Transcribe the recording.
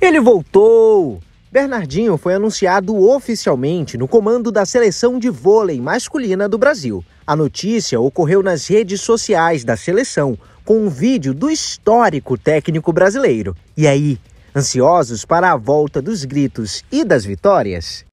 Ele voltou! Bernardinho foi anunciado oficialmente no comando da seleção de vôlei masculina do Brasil. A notícia ocorreu nas redes sociais da seleção, com um vídeo do histórico técnico brasileiro. E aí, ansiosos para a volta dos gritos e das vitórias?